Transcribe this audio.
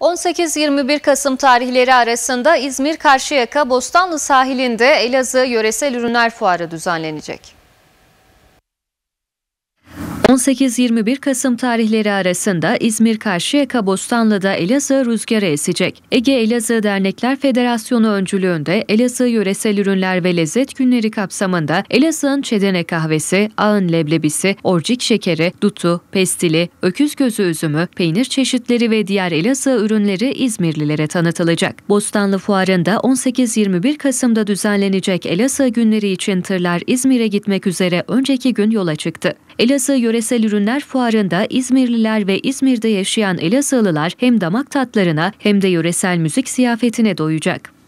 18-21 Kasım tarihleri arasında İzmir Karşıyaka Bostanlı sahilinde Elazığ Yöresel Ürünler Fuarı düzenlenecek. 18-21 Kasım tarihleri arasında İzmir Karşıyaka Bostanlı'da Elazığ rüzgarı esecek. Ege Elazığ Dernekler Federasyonu öncülüğünde Elazığ Yöresel Ürünler ve Lezzet Günleri kapsamında Elazığ'ın çedene kahvesi, ağın leblebisi, orcik şekeri, dutu, pestili, öküz gözü üzümü, peynir çeşitleri ve diğer Elazığ ürünleri İzmirlilere tanıtılacak. Bostanlı Fuarı'nda 18-21 Kasım'da düzenlenecek Elazığ günleri için tırlar İzmir'e gitmek üzere önceki gün yola çıktı. Elazığ Yöresel Ürünler Fuarı'nda İzmirliler ve İzmir'de yaşayan Elazığlılar hem damak tatlarına hem de yöresel müzik siyafetine doyacak.